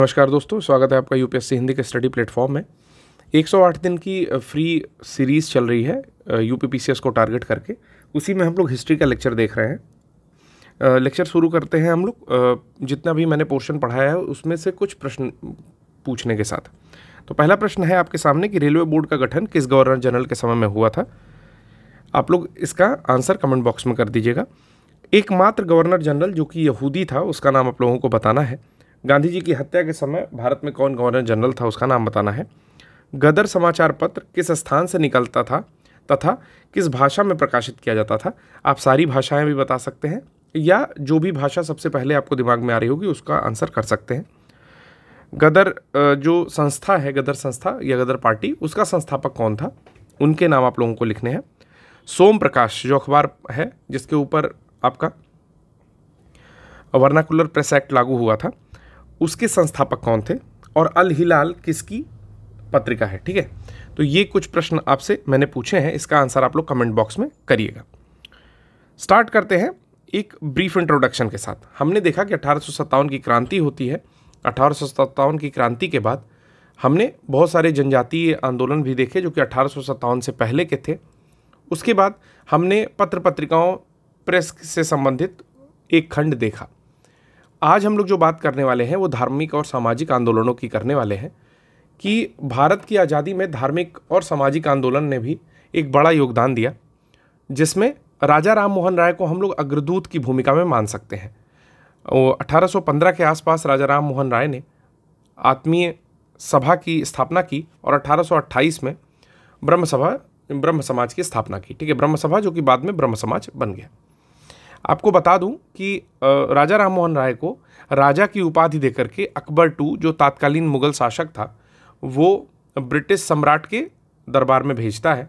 नमस्कार दोस्तों स्वागत है आपका यूपीएससी हिंदी के स्टडी प्लेटफॉर्म में 108 दिन की फ्री सीरीज़ चल रही है यूपीपीसीएस को टारगेट करके उसी में हम लोग हिस्ट्री का लेक्चर देख रहे हैं लेक्चर शुरू करते हैं हम लोग जितना भी मैंने पोर्शन पढ़ाया है उसमें से कुछ प्रश्न पूछने के साथ तो पहला प्रश्न है आपके सामने कि रेलवे बोर्ड का गठन किस गवर्नर जनरल के समय में हुआ था आप लोग इसका आंसर कमेंट बॉक्स में कर दीजिएगा एकमात्र गवर्नर जनरल जो कि यहूदी था उसका नाम आप लोगों को बताना है गांधी जी की हत्या के समय भारत में कौन गवर्नर जनरल था उसका नाम बताना है गदर समाचार पत्र किस स्थान से निकलता था तथा किस भाषा में प्रकाशित किया जाता था आप सारी भाषाएं भी बता सकते हैं या जो भी भाषा सबसे पहले आपको दिमाग में आ रही होगी उसका आंसर कर सकते हैं गदर जो संस्था है गदर संस्था या गदर पार्टी उसका संस्थापक कौन था उनके नाम आप लोगों को लिखने हैं सोम प्रकाश जो अखबार है जिसके ऊपर आपका वर्नाकुलर प्रेस एक्ट लागू हुआ था उसके संस्थापक कौन थे और अल हिलाल किसकी पत्रिका है ठीक है तो ये कुछ प्रश्न आपसे मैंने पूछे हैं इसका आंसर आप लोग कमेंट बॉक्स में करिएगा स्टार्ट करते हैं एक ब्रीफ इंट्रोडक्शन के साथ हमने देखा कि अठारह की क्रांति होती है अठारह की क्रांति के बाद हमने बहुत सारे जनजातीय आंदोलन भी देखे जो कि अठारह से पहले के थे उसके बाद हमने पत्र पत्रिकाओं प्रेस से संबंधित एक खंड देखा आज हम लोग जो बात करने वाले हैं वो धार्मिक और सामाजिक आंदोलनों की करने वाले हैं कि भारत की आज़ादी में धार्मिक और सामाजिक आंदोलन ने भी एक बड़ा योगदान दिया जिसमें राजा राम मोहन राय को हम लोग अग्रदूत की भूमिका में मान सकते हैं वो 1815 के आसपास राजा राम मोहन राय ने आत्मीय सभा की स्थापना की और 1828 में ब्रह्म सभा ब्रह्म समाज की स्थापना की ठीक है ब्रह्म सभा जो कि बाद में ब्रह्म समाज बन गया आपको बता दूं कि राजा राम मोहन राय को राजा की उपाधि देकर के अकबर टू जो तात्कालीन मुगल शासक था वो ब्रिटिश सम्राट के दरबार में भेजता है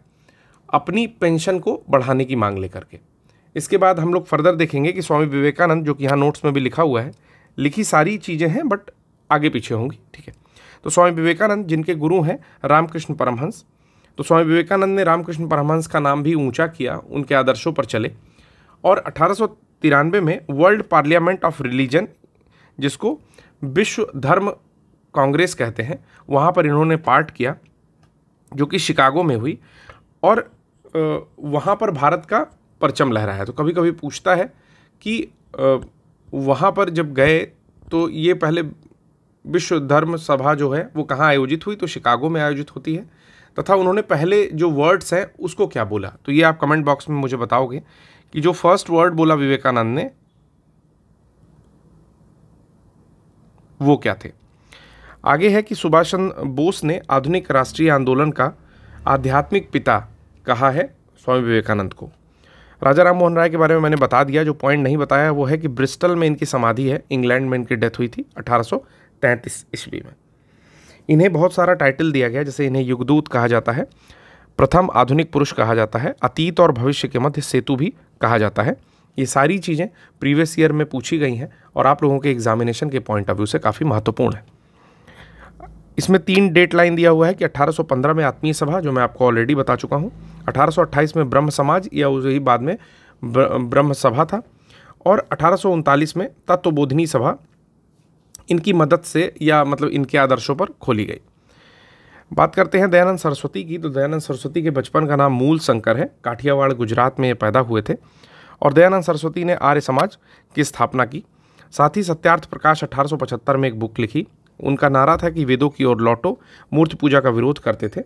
अपनी पेंशन को बढ़ाने की मांग लेकर के इसके बाद हम लोग फर्दर देखेंगे कि स्वामी विवेकानंद जो कि यहाँ नोट्स में भी लिखा हुआ है लिखी सारी चीज़ें हैं बट आगे पीछे होंगी ठीक है तो स्वामी विवेकानंद जिनके गुरु हैं रामकृष्ण परमहंस तो स्वामी विवेकानंद ने रामकृष्ण परमहंस का नाम भी ऊंचा किया उनके आदर्शों पर चले और अठारह में वर्ल्ड पार्लियामेंट ऑफ रिलीजन जिसको विश्व धर्म कांग्रेस कहते हैं वहाँ पर इन्होंने पार्ट किया जो कि शिकागो में हुई और वहाँ पर भारत का परचम लहराया तो कभी कभी पूछता है कि वहाँ पर जब गए तो ये पहले विश्व धर्म सभा जो है वो कहाँ आयोजित हुई तो शिकागो में आयोजित होती है तथा उन्होंने पहले जो वर्ड्स हैं उसको क्या बोला तो ये आप कमेंट बॉक्स में मुझे बताओगे कि जो फर्स्ट वर्ड बोला विवेकानंद ने वो क्या थे आगे है कि सुभाष चंद्र बोस ने आधुनिक राष्ट्रीय आंदोलन का आध्यात्मिक पिता कहा है स्वामी विवेकानंद को राजा राम मोहन राय के बारे में मैंने बता दिया जो पॉइंट नहीं बताया वो है कि ब्रिस्टल में इनकी समाधि है इंग्लैंड में इनकी डेथ हुई थी 1833 ईस्वी में इन्हें बहुत सारा टाइटल दिया गया जैसे इन्हें युगदूत कहा जाता है प्रथम आधुनिक पुरुष कहा जाता है अतीत और भविष्य के मध्य सेतु भी कहा जाता है ये सारी चीज़ें प्रीवियस ईयर में पूछी गई हैं और आप लोगों के एग्जामिनेशन के पॉइंट ऑफ व्यू से काफ़ी महत्वपूर्ण है इसमें तीन डेट लाइन दिया हुआ है कि 1815 में आत्मीय सभा जो मैं आपको ऑलरेडी बता चुका हूँ 1828 में ब्रह्म समाज या ही बाद में ब्रह्म सभा था और अठारह में तत्वबोधिनी सभा इनकी मदद से या मतलब इनके आदर्शों पर खोली गई बात करते हैं दयानंद सरस्वती की तो दयानंद सरस्वती के बचपन का नाम मूल शंकर है काठियावाड़ गुजरात में ये पैदा हुए थे और दयानंद सरस्वती ने आर्य समाज की स्थापना की साथ ही सत्यार्थ प्रकाश 1875 में एक बुक लिखी उनका नारा था कि वेदों की ओर लौटो मूर्ति पूजा का विरोध करते थे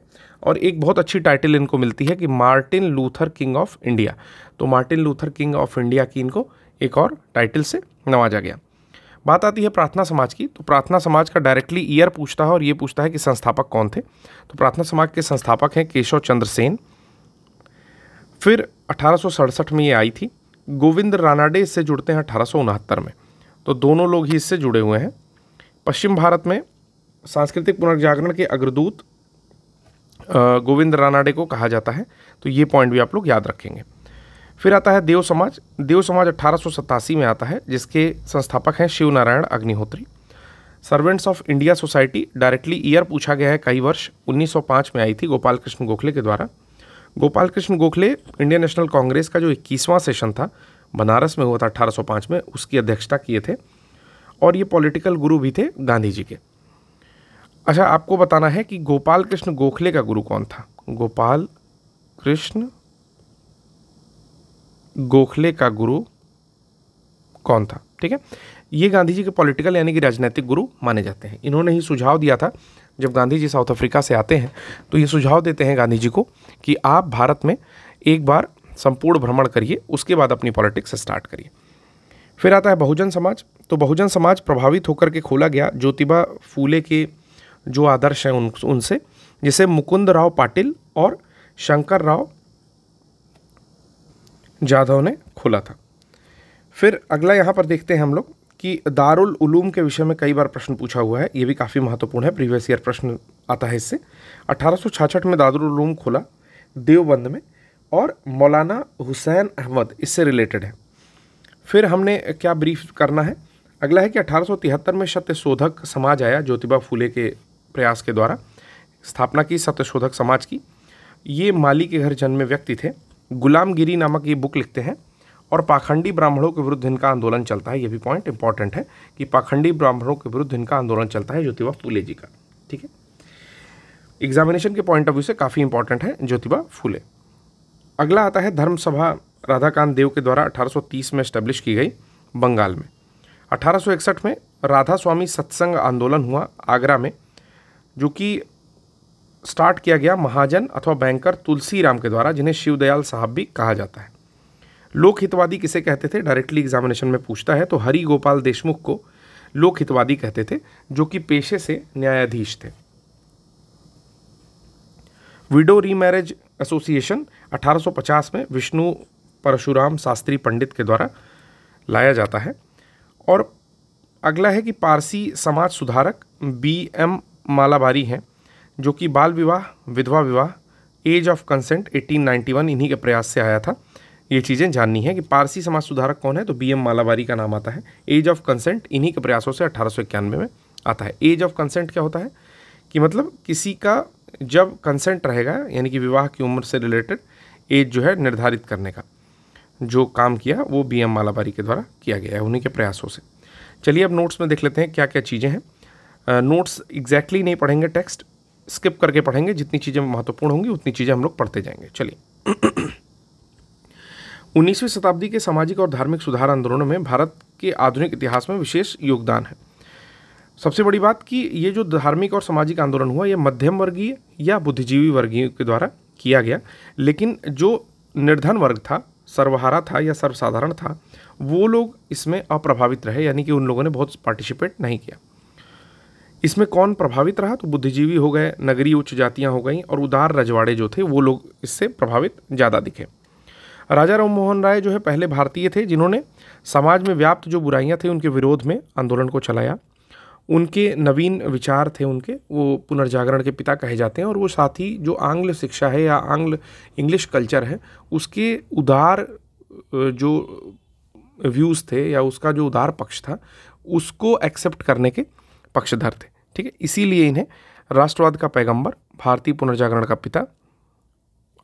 और एक बहुत अच्छी टाइटल इनको मिलती है कि Martin Luther King of India तो Martin Luther King of India की इनको एक और टाइटल से नवाजा गया बात आती है प्रार्थना समाज की तो प्रार्थना समाज का डायरेक्टली ईयर पूछता है और ये पूछता है कि संस्थापक कौन थे तो प्रार्थना समाज के संस्थापक हैं केशव चंद्र सेन फिर अठारह में ये आई थी गोविंद रानाडे इससे जुड़ते हैं अठारह में तो दोनों लोग ही इससे जुड़े हुए हैं पश्चिम भारत में सांस्कृतिक पुनर्जागरण के अग्रदूत गोविंद रानाडे को कहा जाता है तो ये पॉइंट भी आप लोग याद रखेंगे फिर आता है देव समाज देव समाज अठारह में आता है जिसके संस्थापक हैं Shiv Narayan Agnihotri servants of India society directly year पूछा गया है कई वर्ष 1905 में आई थी गोपाल कृष्ण गोखले के द्वारा Gopal Krishna Gokhale Indian National Congress का जो इक्कीसवां सेशन था बनारस में हुआ था 1805 में उसकी अध्यक्षता किए थे और ये पॉलिटिकल गुरु भी थे गांधी जी के अच्छा आपको बताना है कि गोपाल कृष्ण गोखले का गुरु कौन था गोपाल कृष्ण गोखले का गुरु कौन था ठीक है ये गांधी जी के पॉलिटिकल यानी कि राजनीतिक गुरु माने जाते हैं इन्होंने ही सुझाव दिया था जब गांधी जी साउथ अफ्रीका से आते हैं तो ये सुझाव देते हैं गांधी जी को कि आप भारत में एक बार संपूर्ण भ्रमण करिए उसके बाद अपनी पॉलिटिक्स स्टार्ट करिए फिर आता है बहुजन समाज तो बहुजन समाज प्रभावित होकर के खोला गया ज्योतिबा फूले के जो आदर्श हैं उन उनसे जिसे मुकुंद राव पाटिल और शंकर राव जाधव ने खोला था फिर अगला यहाँ पर देखते हैं हम लोग कि दारुल उलूम के विषय में कई बार प्रश्न पूछा हुआ है ये भी काफ़ी महत्वपूर्ण है प्रीवियस ईयर प्रश्न आता है इससे अठारह में दारुल उलूम खोला देवबंद में और मौलाना हुसैन अहमद इससे रिलेटेड है फिर हमने क्या ब्रीफ करना है अगला है कि अठारह में सत्यशोधक समाज आया ज्योतिबा फूले के प्रयास के द्वारा स्थापना की सत्यशोधक समाज की ये माली के घर जन्मे व्यक्ति थे गुलामगिरी नामक ये बुक लिखते हैं और पाखंडी ब्राह्मणों के विरुद्ध इनका आंदोलन चलता है ये भी पॉइंट इंपॉर्टेंट है कि पाखंडी ब्राह्मणों के विरुद्ध इनका आंदोलन चलता है ज्योतिबा फूले जी का ठीक है एग्जामिनेशन के पॉइंट ऑफ व्यू से काफ़ी इंपॉर्टेंट है ज्योतिबा फूले अगला आता है धर्म सभा राधाकांत देव के द्वारा 1830 में स्टैब्लिश की गई बंगाल में 1861 में राधा स्वामी सत्संग आंदोलन हुआ आगरा में जो कि स्टार्ट किया गया महाजन अथवा बैंकर तुलसी राम के द्वारा जिन्हें शिवदयाल साहब भी कहा जाता है लोक हितवादी किसे कहते थे डायरेक्टली एग्जामिनेशन में पूछता है तो हरि गोपाल देशमुख को लोक हितवादी कहते थे जो कि पेशे से न्यायाधीश थे विडो रीमैरिज एसोसिएशन 1850 में विष्णु परशुराम शास्त्री पंडित के द्वारा लाया जाता है और अगला है कि पारसी समाज सुधारक बी एम मालाबारी हैं जो कि बाल विवाह विधवा विवाह एज ऑफ कंसेंट 1891 इन्हीं के प्रयास से आया था ये चीज़ें जाननी है कि पारसी समाज सुधारक कौन है तो बी एम मालाबारी का नाम आता है एज ऑफ कंसेंट इन्हीं के प्रयासों से अठारह में आता है एज ऑफ कंसेंट क्या होता है कि मतलब किसी का जब कंसेंट रहेगा यानी कि विवाह की उम्र से रिलेटेड एज जो है निर्धारित करने का जो काम किया वो बी एम मालाबारी के द्वारा किया गया है उन्हीं के प्रयासों से चलिए अब नोट्स में देख लेते हैं क्या क्या चीज़ें हैं नोट्स एग्जैक्टली नहीं पढ़ेंगे टेक्स्ट स्किप करके पढ़ेंगे जितनी चीज़ें महत्वपूर्ण होंगी उतनी चीज़ें हम लोग पढ़ते जाएंगे चलिए उन्नीसवीं शताब्दी के सामाजिक और धार्मिक सुधार आंदोलनों में भारत के आधुनिक इतिहास में विशेष योगदान है सबसे बड़ी बात कि ये जो धार्मिक और सामाजिक आंदोलन हुआ ये मध्यम वर्गीय या बुद्धिजीवी वर्गीय के द्वारा किया गया लेकिन जो निर्धन वर्ग था सर्वहारा था या सर्वसाधारण था वो लोग इसमें अप्रभावित रहे यानी कि उन लोगों ने बहुत पार्टिसिपेट नहीं किया इसमें कौन प्रभावित रहा तो बुद्धिजीवी हो गए नगरीय उच्च जातियाँ हो गई और उदार रजवाड़े जो थे वो लोग इससे प्रभावित ज़्यादा दिखे राजा राम मोहन राय जो है पहले भारतीय थे जिन्होंने समाज में व्याप्त जो बुराइयाँ थी उनके विरोध में आंदोलन को चलाया उनके नवीन विचार थे उनके वो पुनर्जागरण के पिता कहे जाते हैं और वो साथ ही जो आंग्ल शिक्षा है या आंग्ल इंग्लिश कल्चर है उसके उदार जो व्यूज़ थे या उसका जो उदार पक्ष था उसको एक्सेप्ट करने के पक्षधर थे ठीक है इसीलिए इन्हें राष्ट्रवाद का पैगंबर भारतीय पुनर्जागरण का पिता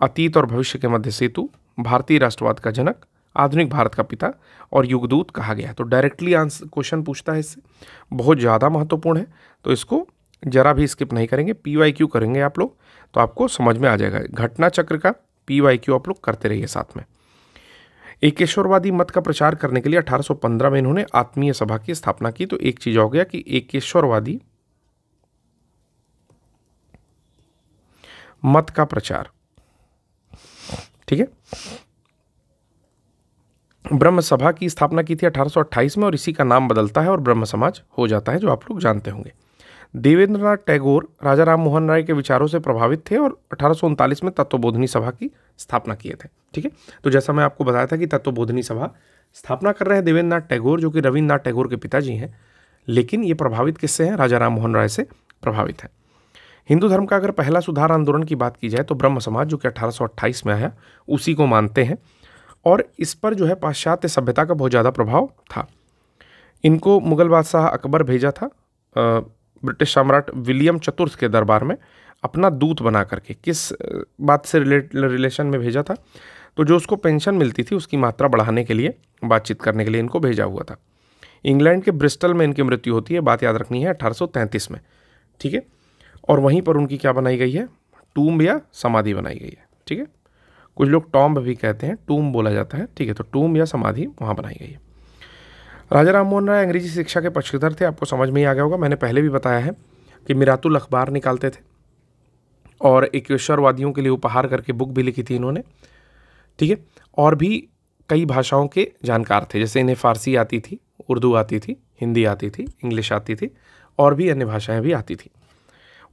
अतीत और भविष्य के मध्य सेतु भारतीय राष्ट्रवाद का जनक आधुनिक भारत का पिता और युगदूत कहा गया तो डायरेक्टली आंसर क्वेश्चन पूछता है इससे बहुत ज़्यादा महत्वपूर्ण है तो इसको जरा भी स्किप नहीं करेंगे पी वाई क्यू करेंगे आप लोग तो आपको समझ में आ जाएगा घटना चक्र का पी क्यू आप लोग करते रहिए साथ में एकेश्वरवादी मत का प्रचार करने के लिए 1815 में इन्होंने आत्मीय सभा की स्थापना की तो एक चीज़ हो गया कि एकेश्वरवादी मत का प्रचार ठीक है ब्रह्म सभा की स्थापना की थी 1828 में और इसी का नाम बदलता है और ब्रह्म समाज हो जाता है जो आप लोग जानते होंगे देवेंद्रनाथ टैगोर राजा राम मोहन राय के विचारों से प्रभावित थे और अठारह में तत्वबोधनी सभा की स्थापना किए थे ठीक है तो जैसा मैं आपको बताया था कि तत्वबोधनी सभा स्थापना कर रहे हैं देवेंद्रनाथ टैगोर जो कि रविन्द्रनाथ टैगोर के पिताजी हैं लेकिन ये प्रभावित किससे हैं राजा राम मोहन राय से प्रभावित हैं हिंदू धर्म का अगर पहला सुधार आंदोलन की बात की जाए तो ब्रह्म समाज जो कि अठारह में आया उसी को मानते हैं और इस पर जो है पाश्चात्य सभ्यता का बहुत ज़्यादा प्रभाव था इनको मुगल बादशाह अकबर भेजा था ब्रिटिश सम्राट विलियम चतुर्थ के दरबार में अपना दूत बना करके किस बात से रिलेट रिलेशन में भेजा था तो जो उसको पेंशन मिलती थी उसकी मात्रा बढ़ाने के लिए बातचीत करने के लिए इनको भेजा हुआ था इंग्लैंड के ब्रिस्टल में इनकी मृत्यु होती है बात याद रखनी है अठारह में ठीक है और वहीं पर उनकी क्या बनाई गई है टूम्ब या समाधि बनाई गई है ठीक है कुछ लोग टॉम्ब भी कहते हैं टूम बोला जाता है ठीक है तो टूम या समाधि वहाँ बनाई गई है राजा राम मोहन राय अंग्रेजी शिक्षा के पक्षधर थे आपको समझ में ही आ गया होगा मैंने पहले भी बताया है कि मिरातुल अखबार निकालते थे और ईश्वरवादियों के लिए उपहार करके बुक भी लिखी थी इन्होंने ठीक है और भी कई भाषाओं के जानकार थे जैसे इन्हें फ़ारसी आती थी उर्दू आती थी हिंदी आती थी इंग्लिश आती थी और भी अन्य भाषाएं भी आती थी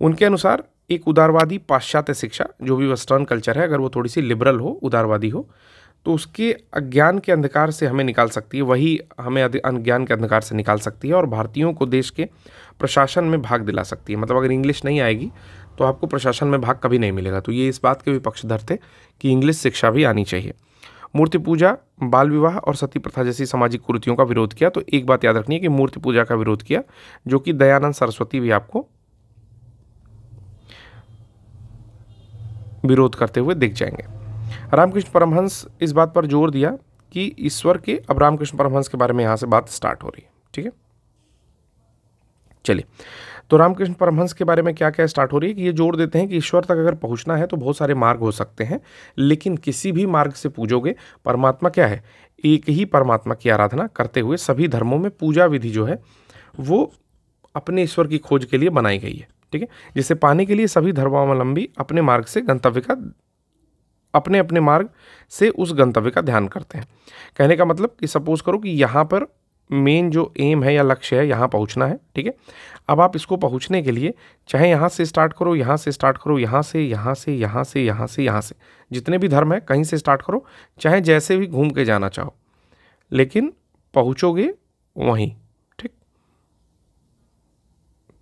उनके अनुसार एक उदारवादी पाश्चात्य शिक्षा जो भी वेस्टर्न कल्चर है अगर वो थोड़ी सी लिबरल हो उदारवादी हो तो उसके अज्ञान के अंधकार से हमें निकाल सकती है वही हमें अज्ञान के अंधकार से निकाल सकती है और भारतीयों को देश के प्रशासन में भाग दिला सकती है मतलब अगर इंग्लिश नहीं आएगी तो आपको प्रशासन में भाग कभी नहीं मिलेगा तो ये इस बात के भी पक्षधर थे कि इंग्लिश शिक्षा भी आनी चाहिए मूर्ति पूजा बाल विवाह और सती प्रथा जैसी सामाजिक कुरीतियों का विरोध किया तो एक बात याद रखनी है कि मूर्ति पूजा का विरोध किया जो कि दयानंद सरस्वती भी आपको विरोध करते हुए दिख जाएंगे रामकृष्ण परमहंस इस बात पर जोर दिया कि ईश्वर के अब रामकृष्ण परमहंस के बारे में यहाँ से बात स्टार्ट हो रही है ठीक है चलिए तो रामकृष्ण परमहंस के बारे में क्या क्या स्टार्ट हो रही है कि ये जोर देते हैं कि ईश्वर तक अगर पहुंचना है तो बहुत सारे मार्ग हो सकते हैं लेकिन किसी भी मार्ग से पूजोगे परमात्मा क्या है एक ही परमात्मा की आराधना करते हुए सभी धर्मों में पूजा विधि जो है वो अपने ईश्वर की खोज के लिए बनाई गई है ठीक है जिसे पाने के लिए सभी धर्मावलंबी अपने मार्ग से गंतव्य का अपने अपने मार्ग से उस गंतव्य का ध्यान करते हैं कहने का मतलब कि सपोज करो कि यहाँ पर मेन जो एम है या लक्ष्य है यहाँ पहुँचना है ठीक है अब आप इसको पहुँचने के लिए चाहे यहाँ से स्टार्ट करो यहाँ से स्टार्ट करो यहाँ से यहाँ से यहाँ से यहाँ से यहाँ से जितने भी धर्म हैं कहीं से स्टार्ट करो चाहे जैसे भी घूम के जाना चाहो लेकिन पहुँचोगे वहीं ठीक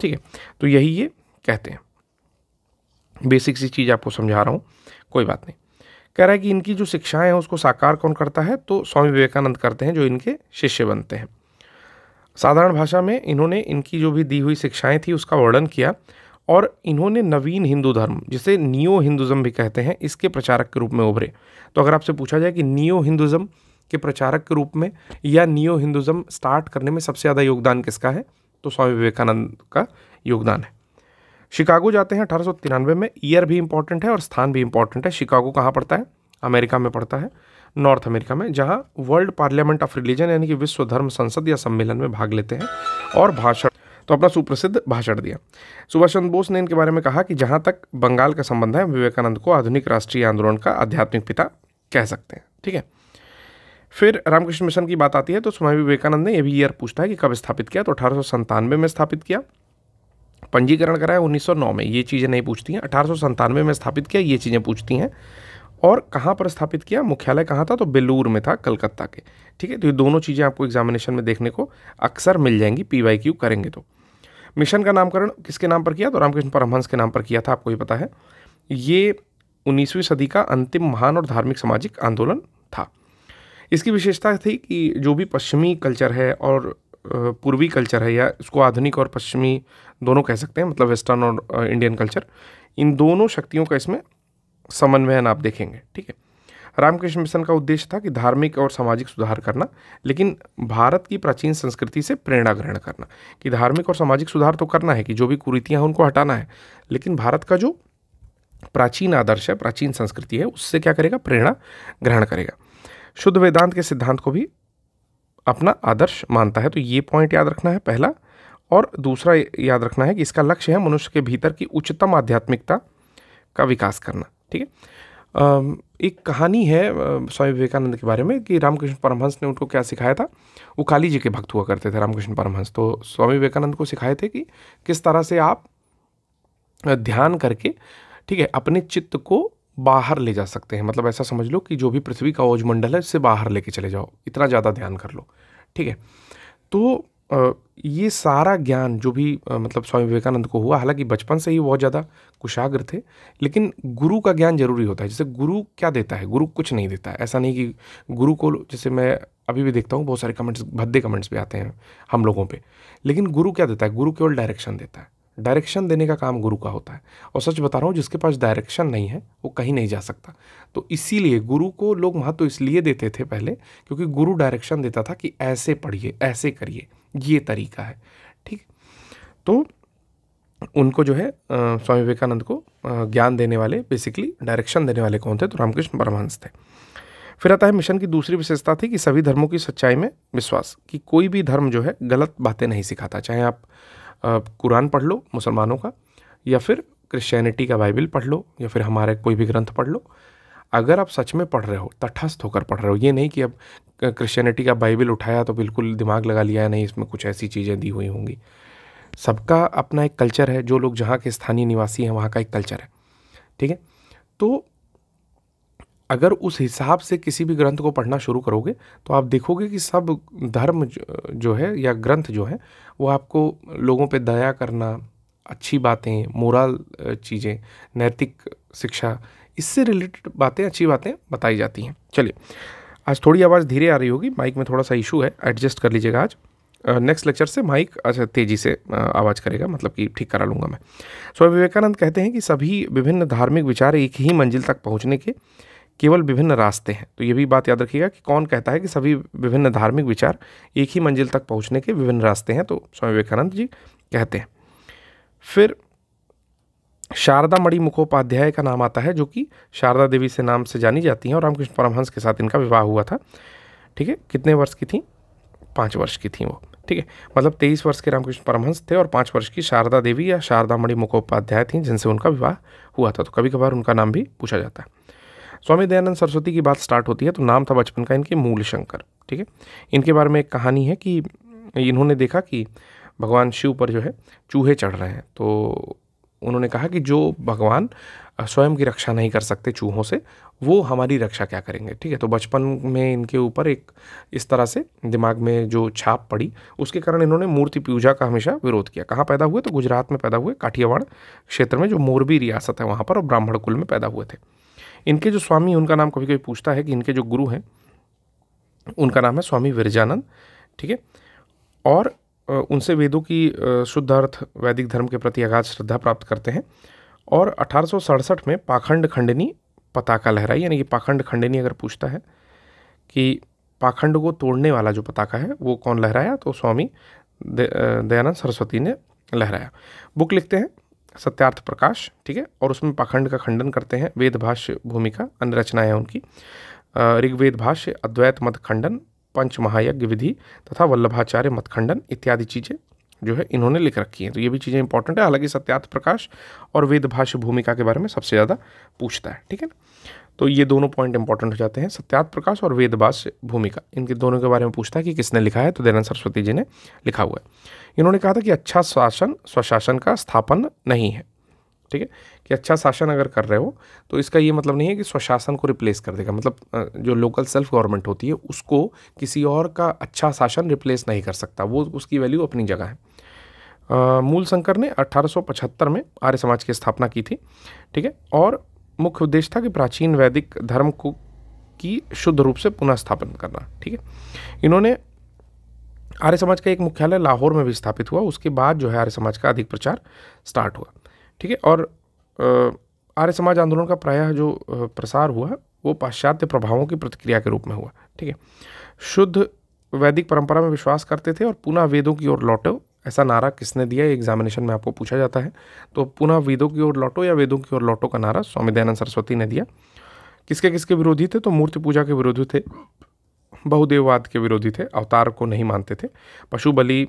ठीक है तो यही ये कहते हैं बेसिक सी चीज़ आपको समझा रहा हूँ कोई बात नहीं कह रहा है कि इनकी जो शिक्षाएं हैं उसको साकार कौन करता है तो स्वामी विवेकानंद करते हैं जो इनके शिष्य बनते हैं साधारण भाषा में इन्होंने इनकी जो भी दी हुई शिक्षाएं थी उसका वर्णन किया और इन्होंने नवीन हिंदू धर्म जिसे नियो हिंदुज़म भी कहते हैं इसके प्रचारक के रूप में उभरे तो अगर आपसे पूछा जाए कि नियो हिंदुज़म के प्रचारक के रूप में या नियो हिंदुज़म स्टार्ट करने में सबसे ज़्यादा योगदान किसका है तो स्वामी विवेकानंद का योगदान है शिकागो जाते हैं अठारह में ईयर भी इंपॉर्टेंट है और स्थान भी इंपॉर्टेंट है शिकागो कहाँ पड़ता है अमेरिका में पड़ता है नॉर्थ अमेरिका में जहाँ वर्ल्ड पार्लियामेंट ऑफ रिलीजन यानी कि विश्व धर्म संसद या सम्मेलन में भाग लेते हैं और भाषण तो अपना सुप्रसिद्ध भाषण दिया सुभाष चंद्र बोस ने इनके बारे में कहा कि जहाँ तक बंगाल का संबंध है विवेकानंद को आधुनिक राष्ट्रीय आंदोलन का आध्यात्मिक पिता कह सकते हैं ठीक है फिर रामकृष्ण मिशन की बात आती है तो स्वामी विवेकानंद ने यह भी ईयर पूछता है कि कब स्थापित किया तो अठारह में स्थापित किया पंजीकरण कराया 1909 में ये चीज़ें नहीं पूछती हैं अठारह में स्थापित किया ये चीज़ें पूछती हैं और कहाँ पर स्थापित किया मुख्यालय कहाँ था तो बेलूर में था कलकत्ता के ठीक है तो ये दोनों चीज़ें आपको एग्जामिनेशन में देखने को अक्सर मिल जाएंगी पी वाई क्यू करेंगे तो मिशन का नामकरण किसके नाम पर किया तो रामकृष्ण परमहंस के नाम पर किया था आपको ये पता है ये उन्नीसवीं सदी का अंतिम महान और धार्मिक सामाजिक आंदोलन था इसकी विशेषता थी कि जो भी पश्चिमी कल्चर है और पूर्वी कल्चर है या इसको आधुनिक और पश्चिमी दोनों कह सकते हैं मतलब वेस्टर्न और इंडियन कल्चर इन दोनों शक्तियों का इसमें समन्वयन आप देखेंगे ठीक है रामकृष्ण मिशन का उद्देश्य था कि धार्मिक और सामाजिक सुधार करना लेकिन भारत की प्राचीन संस्कृति से प्रेरणा ग्रहण करना कि धार्मिक और सामाजिक सुधार तो करना है कि जो भी कुरीतियाँ हैं उनको हटाना है लेकिन भारत का जो प्राचीन आदर्श है प्राचीन संस्कृति है उससे क्या करेगा प्रेरणा ग्रहण करेगा शुद्ध वेदांत के सिद्धांत को भी अपना आदर्श मानता है तो ये पॉइंट याद रखना है पहला और दूसरा याद रखना है कि इसका लक्ष्य है मनुष्य के भीतर की उच्चतम आध्यात्मिकता का विकास करना ठीक है एक कहानी है स्वामी विवेकानंद के बारे में कि रामकृष्ण परमहंस ने उनको क्या सिखाया था वो काली जी के भक्त हुआ करते थे रामकृष्ण परमहंस तो स्वामी विवेकानंद को सिखाए थे कि किस तरह से आप ध्यान करके ठीक है अपने चित्त को बाहर ले जा सकते हैं मतलब ऐसा समझ लो कि जो भी पृथ्वी का ओजमंडल है इससे बाहर लेके चले जाओ इतना ज़्यादा ध्यान कर लो ठीक है तो ये सारा ज्ञान जो भी मतलब स्वामी विवेकानंद को हुआ हालांकि बचपन से ही बहुत ज़्यादा कुशाग्र थे लेकिन गुरु का ज्ञान जरूरी होता है जैसे गुरु क्या देता है गुरु कुछ नहीं देता है ऐसा नहीं कि गुरु को जैसे मैं अभी भी देखता हूँ बहुत सारे कमेंट्स भद्दे कमेंट्स भी आते हैं हम लोगों पर लेकिन गुरु क्या देता है गुरु केवल डायरेक्शन देता है डायरेक्शन देने का काम गुरु का होता है और सच बता रहा हूँ जिसके पास डायरेक्शन नहीं है वो कहीं नहीं जा सकता तो इसीलिए गुरु को लोग महत्व तो इसलिए देते थे पहले क्योंकि गुरु डायरेक्शन देता था कि ऐसे पढ़िए ऐसे करिए ये तरीका है ठीक तो उनको जो है स्वामी विवेकानंद को ज्ञान देने वाले बेसिकली डायरेक्शन देने वाले कौन थे तो रामकृष्ण परमहंस थे फिर आता है मिशन की दूसरी विशेषता थी कि सभी धर्मों की सच्चाई में विश्वास कि कोई भी धर्म जो है गलत बातें नहीं सिखाता चाहे आप कुरान पढ़ लो मुसलमानों का या फिर क्रिश्चियनिटी का बाइबल पढ़ लो या फिर हमारे कोई भी ग्रंथ पढ़ लो अगर आप सच में पढ़ रहे हो तटस्थ होकर पढ़ रहे हो ये नहीं कि अब क्रिश्चियनिटी का बाइबल उठाया तो बिल्कुल दिमाग लगा लिया नहीं इसमें कुछ ऐसी चीज़ें दी हुई होंगी सबका अपना एक कल्चर है जो लोग जहाँ के स्थानीय निवासी हैं वहाँ का एक कल्चर है ठीक है तो अगर उस हिसाब से किसी भी ग्रंथ को पढ़ना शुरू करोगे तो आप देखोगे कि सब धर्म जो है या ग्रंथ जो है वो आपको लोगों पे दया करना अच्छी बातें मोरल चीज़ें नैतिक शिक्षा इससे रिलेटेड बातें अच्छी बातें बताई जाती हैं चलिए आज थोड़ी आवाज़ धीरे आ रही होगी माइक में थोड़ा सा इशू है एडजस्ट कर लीजिएगा आज नेक्स्ट लेक्चर से माइक अच्छा तेज़ी से आवाज़ करेगा मतलब कि ठीक करा लूँगा मैं स्वामी विवेकानंद कहते हैं कि सभी विभिन्न धार्मिक विचार एक ही मंजिल तक पहुँचने के केवल विभिन्न रास्ते हैं तो ये भी बात याद रखिएगा कि कौन कहता है कि सभी विभिन्न धार्मिक विचार एक ही मंजिल तक पहुँचने के विभिन्न रास्ते हैं तो स्वामी विवेकानंद जी कहते हैं फिर शारदा मणि मुखोपाध्याय का नाम आता है जो कि शारदा देवी से नाम से जानी जाती हैं और रामकृष्ण परमहंस के साथ इनका विवाह हुआ था ठीक है कितने वर्ष की थी पाँच वर्ष की थी वो ठीक है मतलब तेईस वर्ष के रामकृष्ण परमहंस थे और पाँच वर्ष की शारदा देवी या शारदा मणि मुखोपाध्याय थी जिनसे उनका विवाह हुआ था तो कभी कभार उनका नाम भी पूछा जाता है स्वामी दयानंद सरस्वती की बात स्टार्ट होती है तो नाम था बचपन का इनके मूल शंकर ठीक है इनके बारे में एक कहानी है कि इन्होंने देखा कि भगवान शिव पर जो है चूहे चढ़ रहे हैं तो उन्होंने कहा कि जो भगवान स्वयं की रक्षा नहीं कर सकते चूहों से वो हमारी रक्षा क्या करेंगे ठीक है तो बचपन में इनके ऊपर एक इस तरह से दिमाग में जो छाप पड़ी उसके कारण इन्होंने मूर्ति पूजा का हमेशा विरोध किया कहाँ पैदा हुए तो गुजरात में पैदा हुए काठियावाड़ क्षेत्र में जो मोरबी रियासत है वहाँ पर और ब्राह्मण कुल में पैदा हुए थे इनके जो स्वामी उनका नाम कभी कभी पूछता है कि इनके जो गुरु हैं उनका नाम है स्वामी विरजानंद ठीक है और उनसे वेदों की शुद्धार्थ वैदिक धर्म के प्रति अगाध श्रद्धा प्राप्त करते हैं और अठारह में पाखंड खंडनी पताका लहराई यानी कि पाखंड खंडनी अगर पूछता है कि पाखंड को तोड़ने वाला जो पताका है वो कौन लहराया तो स्वामी दयानंद सरस्वती ने लहराया बुक लिखते हैं सत्यार्थ प्रकाश ठीक है और उसमें पाखंड का खंडन करते हैं वेद भाष्य भूमिका अन्य रचनाएँ उनकी ऋग्वेद भाष्य अद्वैत मत खंडन पंच महायज्ञ विधि तथा वल्लभाचार्य मतखंडन इत्यादि चीज़ें जो है इन्होंने लिख रखी हैं तो ये भी चीज़ें इंपॉर्टेंट है हालांकि सत्यार्थ प्रकाश और वेद भाष्य भूमिका के बारे में सबसे ज़्यादा पूछता है ठीक है ना तो ये दोनों पॉइंट इंपॉर्टेंट हो जाते हैं सत्यार्थ प्रकाश और वेद भाष्य भूमिका इनके दोनों के बारे में पूछता है कि किसने लिखा है तो दयानंद सरस्वती जी ने लिखा हुआ है इन्होंने कहा था कि अच्छा शासन स्वशासन का स्थापन नहीं है ठीक है कि अच्छा शासन अगर कर रहे हो तो इसका ये मतलब नहीं है कि स्वशासन को रिप्लेस कर देगा मतलब जो लोकल सेल्फ गवर्नमेंट होती है उसको किसी और का अच्छा शासन रिप्लेस नहीं कर सकता वो उसकी वैल्यू अपनी जगह है मूल शंकर ने 1875 में आर्य समाज की स्थापना की थी ठीक है और मुख्य उद्देश्य था कि प्राचीन वैदिक धर्म को की शुद्ध रूप से पुनः स्थापन करना ठीक है इन्होंने आर्य समाज का एक मुख्यालय लाहौर में भी स्थापित हुआ उसके बाद जो है आर्य समाज का अधिक प्रचार स्टार्ट हुआ ठीक है और आर्य समाज आंदोलन का प्रायः जो प्रसार हुआ वो पाश्चात्य प्रभावों की प्रतिक्रिया के रूप में हुआ ठीक है शुद्ध वैदिक परंपरा में विश्वास करते थे और पुनः वेदों की ओर लौटो ऐसा नारा किसने दिया एग्जामिनेशन में आपको पूछा जाता है तो पुनः वेदों की ओर लौटो या वेदों की ओर लौटो का नारा स्वामी दयानंद सरस्वती ने दिया किसके किसके विरोधी थे तो मूर्ति पूजा के विरोधी थे बहुदेववाद के विरोधी थे अवतार को नहीं मानते थे पशु बलि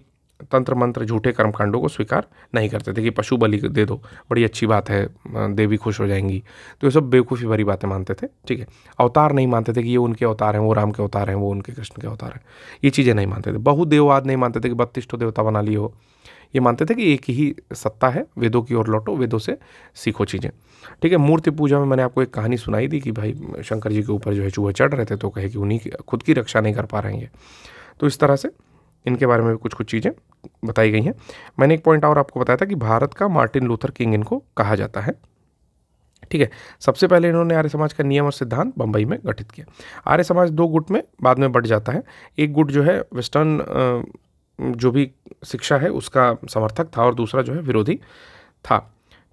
तंत्र मंत्र झूठे कर्मकांडों को स्वीकार नहीं करते थे कि पशु बलि दे दो बड़ी अच्छी बात है देवी खुश हो जाएंगी तो ये सब बेवकूफ़ी भरी बातें मानते थे ठीक है अवतार नहीं मानते थे कि ये उनके अवतार हैं वो राम के अवतार हैं वो उनके कृष्ण के अवतार हैं ये चीज़ें नहीं मानते थे बहुदेववाद नहीं मानते थे कि बत्तीस देवता बना लिए हो ये मानते थे कि एक ही सत्ता है वेदों की ओर लौटो वेदों से सीखो चीज़ें ठीक है मूर्ति पूजा में मैंने आपको एक कहानी सुनाई दी कि भाई शंकर जी के ऊपर जो है चूहे चढ़ रहे थे तो कहे कि उन्हीं खुद की रक्षा नहीं कर पा रहे हैं तो इस तरह से इनके बारे में भी कुछ कुछ चीज़ें बताई गई हैं मैंने एक पॉइंट और आपको बताया था कि भारत का मार्टिन लूथर किंग इनको कहा जाता है ठीक है सबसे पहले इन्होंने आर्य समाज का नियम और सिद्धांत बम्बई में गठित किया आर्य समाज दो गुट में बाद में बढ़ जाता है एक गुट जो है वेस्टर्न जो भी शिक्षा है उसका समर्थक था और दूसरा जो है विरोधी था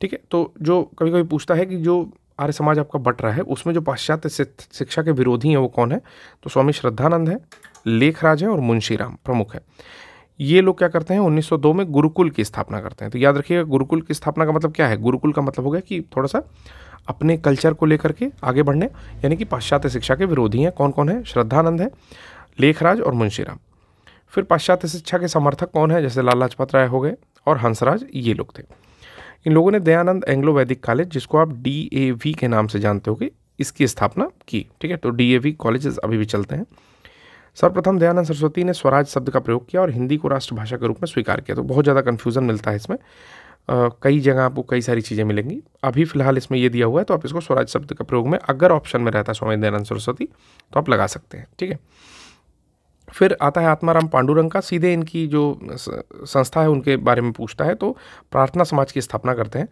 ठीक है तो जो कभी कभी पूछता है कि जो आर्य समाज आपका बट रहा है उसमें जो पाश्चात्य शिक्षा के विरोधी हैं वो कौन है तो स्वामी श्रद्धानंद है लेखराज है और मुंशीराम प्रमुख है ये लोग क्या करते हैं 1902 में गुरुकुल की स्थापना करते हैं तो याद रखिएगा गुरुकुल की स्थापना का मतलब क्या है गुरुकुल का मतलब हो गया कि थोड़ा सा अपने कल्चर को लेकर के आगे बढ़ने यानी कि पाश्चात्य शिक्षा के विरोधी हैं कौन कौन है श्रद्धानंद है लेखराज और मुंशीराम फिर पाश्चात्य शिक्षा के समर्थक कौन है जैसे लाल लाजपत राय हो गए और हंसराज ये लोग थे इन लोगों ने दयानंद एंग्लो वैदिक कॉलेज जिसको आप डी के नाम से जानते होगे इसकी स्थापना की ठीक है तो डी कॉलेजेस अभी भी चलते हैं सर्वप्रथम दयानंद सरस्वती ने स्वराज शब्द का प्रयोग किया और हिंदी को राष्ट्रभाषा के रूप में स्वीकार किया तो बहुत ज़्यादा कन्फ्यूज़न मिलता है इसमें आ, कई जगह आपको कई सारी चीज़ें मिलेंगी अभी फिलहाल इसमें ये दिया हुआ है तो आप इसको स्वराज शब्द का प्रयोग में अगर ऑप्शन में रहता है स्वामी दयानंद सरस्वती तो आप लगा सकते हैं ठीक है फिर आता है आत्माराम पांडुरंग का सीधे इनकी जो संस्था है उनके बारे में पूछता है तो प्रार्थना समाज की स्थापना करते हैं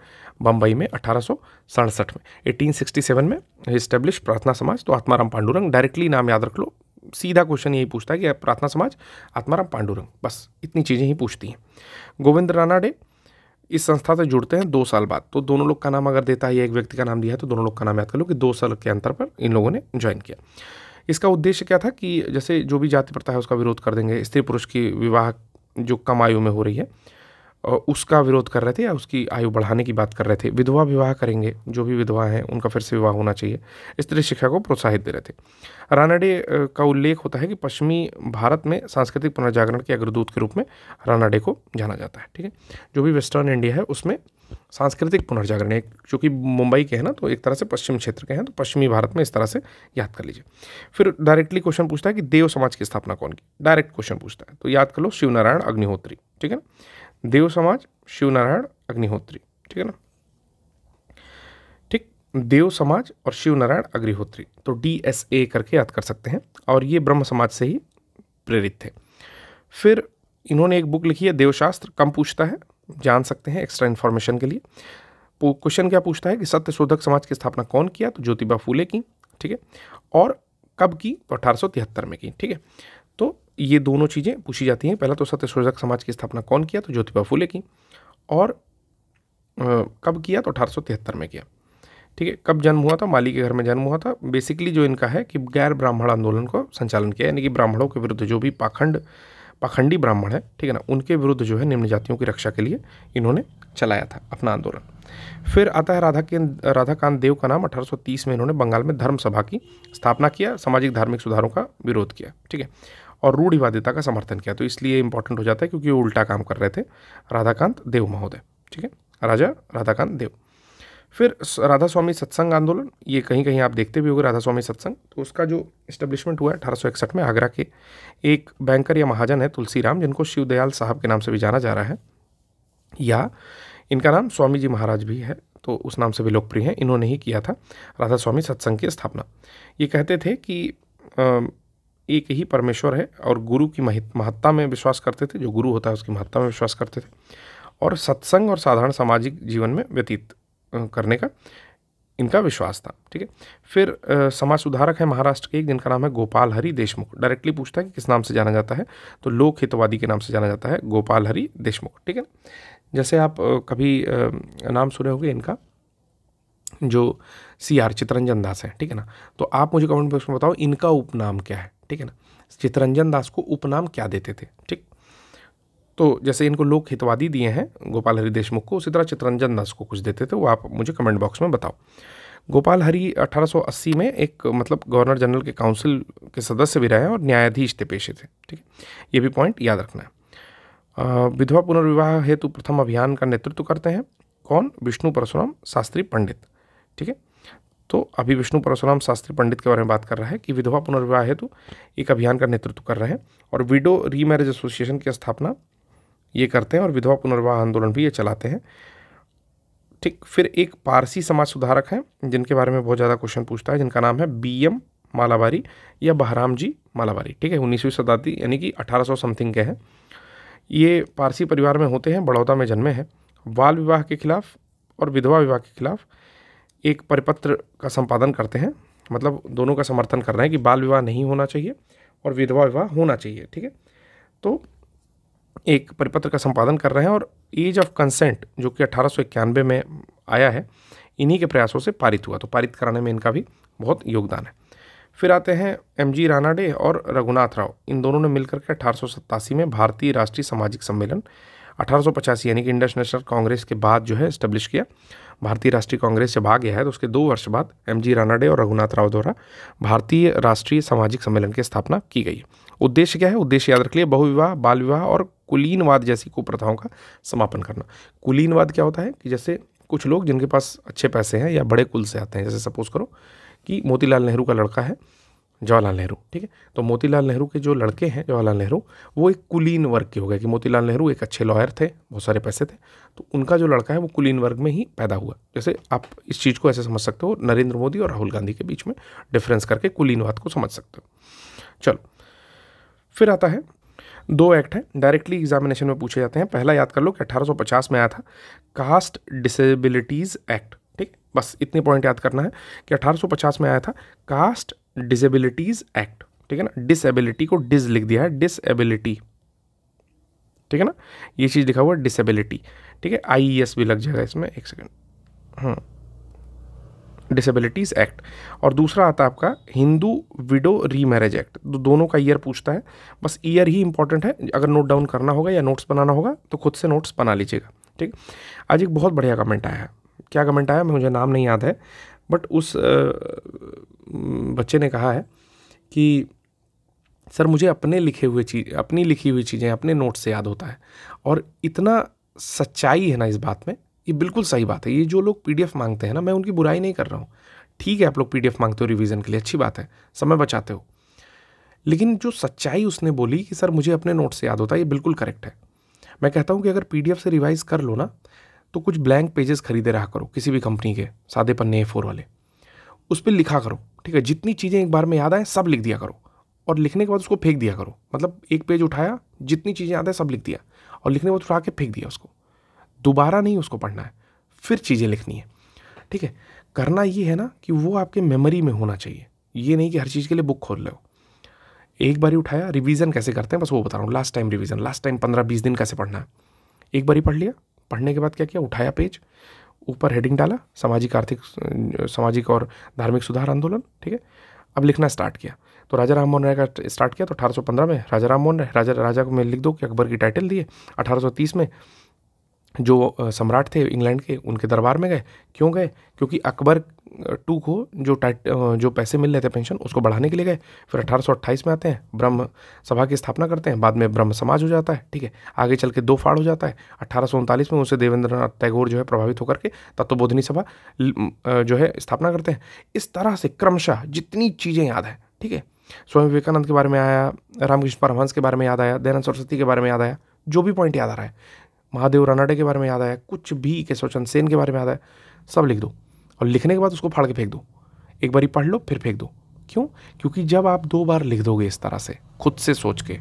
बम्बई में अठारह में 1867 में इस्टेब्लिश प्रार्थना समाज तो आत्माराम पांडुरंग डायरेक्टली नाम याद रख लो सीधा क्वेश्चन यही पूछता है कि प्रार्थना समाज आत्माराम पांडुरंग बस इतनी चीज़ें ही पूछती हैं गोविंद रानाडे इस संस्था से जुड़ते हैं दो साल बाद तो दोनों लोग का नाम अगर देता है या एक व्यक्ति का नाम दिया है तो दोनों लोग का नाम याद कर लो कि दो साल के अंतर पर इन लोगों ने ज्वाइन किया इसका उद्देश्य क्या था कि जैसे जो भी जाति प्रथा है उसका विरोध कर देंगे स्त्री पुरुष की विवाह जो कम आयु में हो रही है उसका विरोध कर रहे थे या उसकी आयु बढ़ाने की बात कर रहे थे विधवा विवाह करेंगे जो भी विधवा हैं उनका फिर से विवाह होना चाहिए स्त्री शिक्षा को प्रोत्साहित दे रहे थे रानाडे का उल्लेख होता है कि पश्चिमी भारत में सांस्कृतिक पुनर्जागरण के अग्रदूत के रूप में रानाडे को जाना जाता है ठीक है जो भी वेस्टर्न इंडिया है उसमें सांस्कृतिक पुनर्जागरण एक चूँकि मुंबई के हैं ना तो एक तरह से पश्चिम क्षेत्र के हैं तो पश्चिमी भारत में इस तरह से याद कर लीजिए फिर डायरेक्टली क्वेश्चन पूछता है कि देव समाज की स्थापना कौन की डायरेक्ट क्वेश्चन पूछता है तो याद कर लो शिवनारायण अग्निहोत्री ठीक है ना देव समाज शिवनारायण अग्निहोत्री ठीक है ना ठीक देव समाज और शिवनारायण अग्निहोत्री तो डी एस ए करके याद कर सकते हैं और ये ब्रह्म समाज से ही प्रेरित थे फिर इन्होंने एक बुक लिखी है देवशास्त्र कम पूछता है जान सकते हैं एक्स्ट्रा इन्फॉर्मेशन के लिए क्वेश्चन क्या पूछता है कि सत्य शोधक समाज की स्थापना कौन किया तो ज्योतिबा फूले की ठीक है और कब की तो अठारह में की ठीक है तो ये दोनों चीज़ें पूछी जाती हैं पहला तो सत्य शोधक समाज की स्थापना कौन किया तो ज्योतिबा फूले की और कब किया तो अठारह में किया ठीक है कब जन्म हुआ था माली के घर में जन्म हुआ था बेसिकली जो इनका है कि गैर ब्राह्मण आंदोलन को संचालन किया यानी कि ब्राह्मणों के विरुद्ध जो भी पाखंड पाखंडी ब्राह्मण है ठीक है ना उनके विरुद्ध जो है निम्न जातियों की रक्षा के लिए इन्होंने चलाया था अपना आंदोलन फिर आता है राधा के राधाकांत देव का नाम 1830 में इन्होंने बंगाल में धर्म सभा की स्थापना किया सामाजिक धार्मिक सुधारों का विरोध किया ठीक है और रूढ़िवादिता का समर्थन किया तो इसलिए इंपॉर्टेंट हो जाता है क्योंकि वो उल्टा काम कर रहे थे राधाकांत देव महोदय ठीक है राजा राधाकांत देव फिर राधा स्वामी सत्संग आंदोलन ये कहीं कहीं आप देखते भी होंगे राधा स्वामी सत्संग तो उसका जो इस्टेब्लिशमेंट हुआ है अठारह में आगरा के एक बैंकर या महाजन है तुलसीराम जिनको शिवदयाल साहब के नाम से भी जाना जा रहा है या इनका नाम स्वामी जी महाराज भी है तो उस नाम से भी लोकप्रिय हैं इन्होंने ही किया था राधा स्वामी सत्संग की स्थापना ये कहते थे कि एक ही परमेश्वर है और गुरु की महत्ता में विश्वास करते थे जो गुरु होता है उसकी महत्ता में विश्वास करते थे और सत्संग और साधारण सामाजिक जीवन में व्यतीत करने का इनका विश्वास था ठीक है फिर समाज सुधारक है महाराष्ट्र के एक जिनका नाम है गोपाल हरी देशमुख डायरेक्टली पूछता है कि किस नाम से जाना जाता है तो लोक हितवादी के नाम से जाना जाता है गोपाल हरी देशमुख ठीक है जैसे आप कभी नाम सुने होंगे इनका जो सी आर चितरंजन दास है ठीक है ना तो आप मुझे कमेंट बॉक्स में बताओ इनका उपनाम क्या है ठीक है ना चितरंजन दास को उपनाम क्या देते थे ठीक तो जैसे इनको लोग हितवादी दिए हैं गोपाल हरि देशमुख को उसी तरह चित्रंजन दास को कुछ देते थे वो आप मुझे कमेंट बॉक्स में बताओ गोपाल हरी 1880 में एक मतलब गवर्नर जनरल के काउंसिल के सदस्य भी रहे और न्यायाधीश थे पेशे थे ठीक है ये भी पॉइंट याद रखना है विधवा पुनर्विवाह हेतु प्रथम अभियान का नेतृत्व करते हैं कौन विष्णु परशुराम शास्त्री पंडित ठीक है तो अभी विष्णु परशुराम शास्त्री पंडित के बारे में बात कर रहा है कि विधवा पुनर्विवाह हेतु एक अभियान का नेतृत्व कर रहे हैं और विडो रीमैरिज एसोसिएशन की स्थापना ये करते हैं और विधवा पुनर्वाह आंदोलन भी ये चलाते हैं ठीक फिर एक पारसी समाज सुधारक हैं जिनके बारे में बहुत ज़्यादा क्वेश्चन पूछता है जिनका नाम है बी एम मालाबारी या बहराम जी मालाबारी ठीक है उन्नीसवीं शताब्दी यानी कि 1800 समथिंग के हैं ये पारसी परिवार में होते हैं बड़ौदा में जन्मे हैं बाल विवाह के खिलाफ और विधवा विवाह के खिलाफ एक परिपत्र का संपादन करते हैं मतलब दोनों का समर्थन कर रहे हैं कि बाल विवाह नहीं होना चाहिए और विधवा विवाह होना चाहिए ठीक है तो एक परिपत्र का संपादन कर रहे हैं और एज ऑफ कंसेंट जो कि अठारह में आया है इन्हीं के प्रयासों से पारित हुआ तो पारित कराने में इनका भी बहुत योगदान है फिर आते हैं एम जी रानाडे और रघुनाथ राव इन दोनों ने मिलकर के अठारह में भारतीय राष्ट्रीय सामाजिक सम्मेलन अठारह यानी कि इंडस नेशनल कांग्रेस के बाद जो है इस्टेब्लिश किया भारतीय राष्ट्रीय कांग्रेस से भाग गया है तो उसके दो वर्ष बाद एम जी रानाडे और रघुनाथ राव द्वारा भारतीय राष्ट्रीय सामाजिक सम्मेलन की स्थापना की गई उद्देश्य क्या है उद्देश्य याद रख लिया बहुविवाह बाल विवाह और कुलीनवाद जैसी कुप्रथाओं का समापन करना कुलीनवाद क्या होता है कि जैसे कुछ लोग जिनके पास अच्छे पैसे हैं या बड़े कुल से आते हैं जैसे सपोज करो कि मोतीलाल नेहरू का लड़का है जवाहरलाल नेहरू ठीक है तो मोतीलाल नेहरू के जो लड़के हैं जवाहरलाल नेहरू वो एक कुलीन वर्ग के हो गए कि मोतीलाल नेहरू एक अच्छे लॉयर थे बहुत सारे पैसे थे तो उनका जो लड़का है वो कुलीन वर्ग में ही पैदा हुआ जैसे आप इस चीज़ को ऐसे समझ सकते हो नरेंद्र मोदी और राहुल गांधी के बीच में डिफरेंस करके कुलीनवाद को समझ सकते हो चलो फिर आता है दो एक्ट हैं डायरेक्टली एग्जामिनेशन में पूछे जाते हैं पहला याद कर लो कि 1850 में आया था कास्ट डिसेबिलिटीज़ एक्ट ठीक बस इतने पॉइंट याद करना है कि 1850 में आया था कास्ट डिसेबिलिटीज़ एक्ट ठीक है ना डिसेबिलिटी को डिज लिख दिया है डिसेबिलिटी ठीक है ना ये चीज़ लिखा हुआ है डिसेबिलिटी ठीक है आई e भी लग जाएगा इसमें एक सेकेंड हाँ हम्म। डिसेबिलिटीज़ एक्ट और दूसरा आता है आपका Hindu widow remarriage act तो दोनों का ईयर पूछता है बस ईयर ही इंपॉर्टेंट है अगर नोट डाउन करना होगा या नोट्स बनाना होगा तो खुद से नोट्स बना लीजिएगा ठीक आज एक बहुत बढ़िया कमेंट आया है क्या कमेंट आया मुझे नाम नहीं याद है बट उस बच्चे ने कहा है कि सर मुझे अपने लिखे हुए चीज अपनी लिखी हुई चीज़ें अपने नोट्स से याद होता है और इतना सच्चाई है ना इस बात में ये बिल्कुल सही बात है ये जो लोग पी मांगते हैं ना मैं उनकी बुराई नहीं कर रहा हूँ ठीक है आप लोग पी मांगते हो रिविज़न के लिए अच्छी बात है समय बचाते हो लेकिन जो सच्चाई उसने बोली कि सर मुझे अपने नोट से याद होता है ये बिल्कुल करेक्ट है मैं कहता हूँ कि अगर पी से रिवाइज़ कर लो ना तो कुछ ब्लैंक पेजेस खरीदे रहा करो किसी भी कंपनी के सादे पन्ने ए फोर वाले उस पर लिखा करो ठीक है जितनी चीज़ें एक बार में याद आए सब लिख दिया करो और लिखने के बाद उसको फेंक दिया करो मतलब एक पेज उठाया जितनी चीज़ें याद आए सब लिख दिया और लिखने के बाद उठा के फेंक दिया उसको दोबारा नहीं उसको पढ़ना है फिर चीज़ें लिखनी है ठीक है करना ये है ना कि वो आपके मेमोरी में होना चाहिए ये नहीं कि हर चीज़ के लिए बुक खोल लो एक बारी उठाया रिवीजन कैसे करते हैं बस वो बता रहा हूँ last time revision last time पंद्रह बीस दिन कैसे पढ़ना है एक बारी पढ़ लिया पढ़ने के बाद क्या किया उठाया पेज ऊपर हेडिंग डाला सामाजिक आर्थिक सामाजिक और धार्मिक सुधार आंदोलन ठीक है अब लिखना स्टार्ट किया तो राजा राम मोहन राय का स्टार्ट किया तो 1815 में राजा राम मोहन राय राजा राजा को मैं लिख दो कि अकबर की टाइटल दिए 1830 में जो सम्राट थे इंग्लैंड के उनके दरबार में गए क्यों गए क्योंकि अकबर टू को जो टाइट जो पैसे मिल रहे थे पेंशन उसको बढ़ाने के लिए गए फिर अठारह में आते हैं ब्रह्म सभा की स्थापना करते हैं बाद में ब्रह्म समाज हो जाता है ठीक है आगे चल के दो फाड़ हो जाता है अट्ठारह में उसे देवेंद्र नाथ टैगोर जो है प्रभावित होकर के तत्वबोधनी सभा जो है स्थापना करते हैं इस तरह से क्रमशः जितनी चीज़ें याद हैं ठीक है स्वामी विवेकानंद के बारे में आया रामकृष्ण परमहंस के बारे में याद आया दयानंद सरस्वती के बारे में याद आया जो भी पॉइंट याद आ रहा है महादेव रानाडे के बारे में याद आया कुछ भी केशव चंद सेन के बारे में याद आया सब लिख दो और लिखने के बाद उसको फाड़ के फेंक दो एक बारी पढ़ लो फिर फेंक दो क्यों क्योंकि जब आप दो बार लिख दोगे इस तरह से खुद से सोच के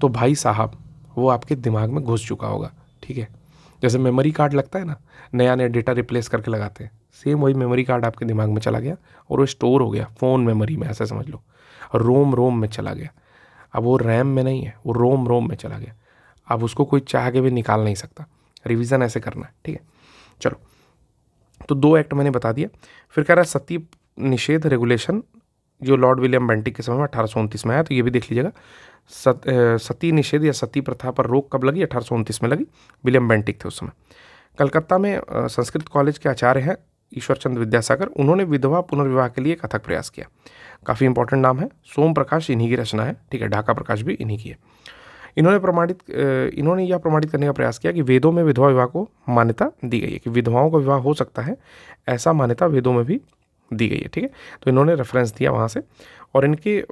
तो भाई साहब वो आपके दिमाग में घुस चुका होगा ठीक है जैसे मेमोरी कार्ड लगता है ना नया नया डेटा रिप्लेस करके लगाते हैं सेम वही मेमोरी कार्ड आपके दिमाग में चला गया और वो स्टोर हो गया फ़ोन मेमोरी में ऐसा समझ लो रोम रोम में चला गया अब वो रैम में नहीं है वो रोम रोम में चला गया अब उसको कोई चाह के भी निकाल नहीं सकता रिविजन ऐसे करना है ठीक है चलो तो दो एक्ट मैंने बता दिया फिर कह रहा है सती निषेध रेगुलेशन जो लॉर्ड विलियम बेंटिक के समय में अठारह में आया तो ये भी देख लीजिएगा सत, सती निषेध या सती प्रथा पर रोक कब लगी अठारह में लगी विलियम बेंटिक थे उस समय कलकत्ता में संस्कृत कॉलेज के आचार्य हैं ईश्वरचंद विद्यासागर उन्होंने विधवा पुनर्विवाह के लिए कथक प्रयास किया काफ़ी इंपॉर्टेंट नाम है सोम प्रकाश इन्हीं की रचना है ठीक है ढाका प्रकाश भी इन्हीं की है इन्होंने प्रमाणित इन्होंने यह प्रमाणित करने का प्रयास किया कि वेदों में विधवा विवाह को मान्यता दी गई है कि विधवाओं का विवाह हो सकता है ऐसा मान्यता वेदों में भी दी गई है ठीक है तो इन्होंने रेफरेंस दिया वहाँ से और इनके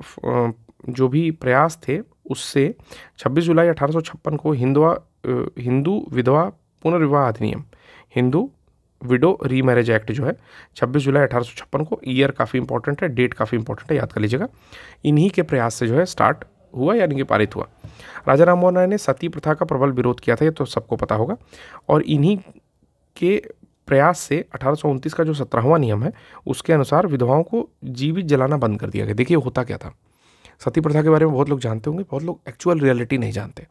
जो भी प्रयास थे उससे 26 जुलाई अठारह को हिंदवा हिंदू विधवा पुनर्विवाह अधिनियम हिंदू विडो रीमैरिज एक्ट जो है 26 जुलाई अठारह को ईयर काफ़ी इंपॉर्टेंट है डेट काफ़ी इंपॉर्टेंट है याद कर लीजिएगा इन्हीं के प्रयास से जो है स्टार्ट हुआ यानी कि पारित हुआ राजा राममोहन राय ने सती प्रथा का प्रबल विरोध किया था ये तो सबको पता होगा और इन्हीं के प्रयास से अठारह का जो सत्रहवा नियम है उसके अनुसार विधवाओं को जीवित जलाना बंद कर दिया गया देखिए होता क्या था सती प्रथा के बारे में बहुत लोग जानते होंगे बहुत लोग एक्चुअल रियलिटी नहीं जानते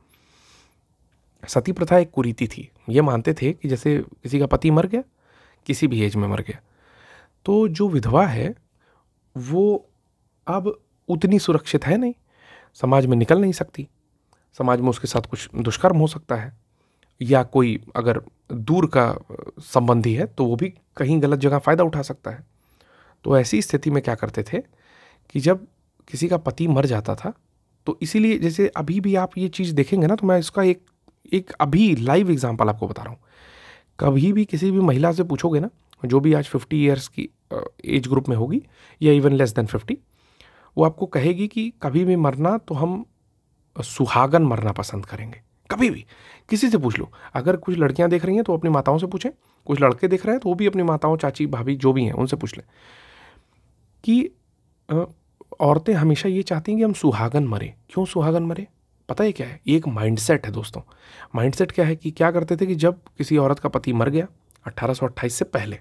सती प्रथा एक कुरीति थी ये मानते थे कि जैसे किसी का पति मर गया किसी भी एज में मर गया तो जो विधवा है वो अब उतनी सुरक्षित है नहीं समाज में निकल नहीं सकती समाज में उसके साथ कुछ दुष्कर्म हो सकता है या कोई अगर दूर का संबंधी है तो वो भी कहीं गलत जगह फ़ायदा उठा सकता है तो ऐसी स्थिति में क्या करते थे कि जब किसी का पति मर जाता था तो इसीलिए जैसे अभी भी आप ये चीज़ देखेंगे ना तो मैं इसका एक एक अभी लाइव एग्जांपल आपको बता रहा हूँ कभी भी किसी भी महिला से पूछोगे ना जो भी आज फिफ्टी ईयर्स की एज ग्रुप में होगी या इवन लेस देन फिफ्टी वो आपको कहेगी कि कभी भी मरना तो हम सुहागन मरना पसंद करेंगे कभी भी किसी से पूछ लो अगर कुछ लड़कियां देख रही हैं तो अपनी माताओं से पूछें कुछ लड़के देख रहे हैं तो वो भी अपनी माताओं चाची भाभी जो भी हैं उनसे पूछ लें कि औरतें हमेशा ये चाहती हैं कि हम सुहागन मरें क्यों सुहागन मरे पता है क्या है ये एक माइंडसेट है दोस्तों माइंडसेट क्या है कि क्या करते थे कि जब किसी औरत का पति मर गया अट्ठारह से पहले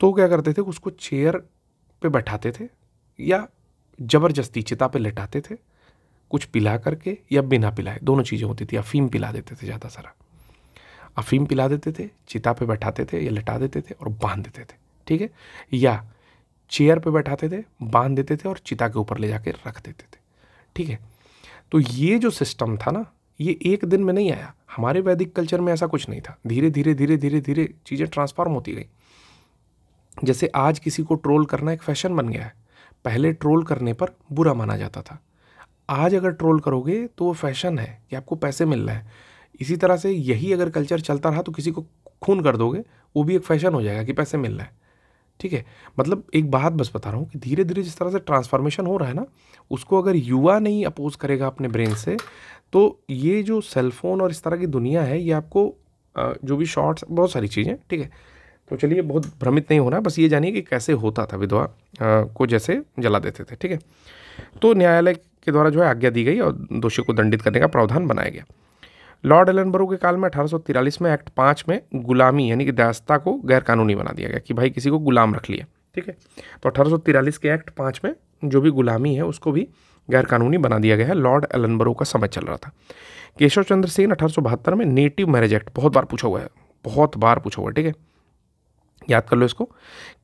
तो क्या करते थे उसको चेयर पे बैठाते थे या ज़बरदस्ती चिता पर लिटाते थे कुछ पिला करके या बिना पिलाए दोनों चीज़ें होती थी अफीम पिला देते थे ज़्यादा सारा अफीम पिला देते थे चिता पे बैठाते थे या लटा देते थे और बांध देते थे ठीक है या चेयर पे बैठाते थे बांध देते थे और चिता के ऊपर ले जाके रख देते थे ठीक है तो ये जो सिस्टम था ना ये एक दिन में नहीं आया हमारे वैदिक कल्चर में ऐसा कुछ नहीं था धीरे धीरे धीरे धीरे धीरे चीज़ें ट्रांसफॉर्म होती गई जैसे आज किसी को ट्रोल करना एक फैशन बन गया है पहले ट्रोल करने पर बुरा माना जाता था आज अगर ट्रोल करोगे तो वो फैशन है कि आपको पैसे मिल रहे हैं इसी तरह से यही अगर कल्चर चलता रहा तो किसी को खून कर दोगे वो भी एक फैशन हो जाएगा कि पैसे मिल रहे हैं ठीक है मतलब एक बात बस बता रहा हूँ कि धीरे धीरे जिस तरह से ट्रांसफॉर्मेशन हो रहा है ना उसको अगर युवा नहीं अपोज करेगा अपने ब्रेन से तो ये जो सेलफोन और इस तरह की दुनिया है ये आपको जो भी शॉर्ट्स बहुत सारी चीज़ें ठीक है तो चलिए बहुत भ्रमित नहीं होना बस ये जानिए कि कैसे होता था विधवा को जैसे जला देते थे ठीक है तो न्यायालय के द्वारा जो है आज्ञा दी गई और दोषी को दंडित करने का प्रावधान बनाया गया लॉर्ड एलनबरो के काल में अठारह में एक्ट पाँच में गुलामी यानी कि दास्ता को गैरकानूनी बना दिया गया कि भाई किसी को गुलाम रख लिया ठीक है तो अठारह के एक्ट पाँच में जो भी गुलामी है उसको भी गैरकानूनी बना दिया गया है लॉर्ड एलनबरो का समय चल रहा था केशव चंद्र सेन अठारह में नेटिव मैरिज एक्ट बहुत बार पूछा हुआ है बहुत बार पूछा हुआ है ठीक है याद कर लो इसको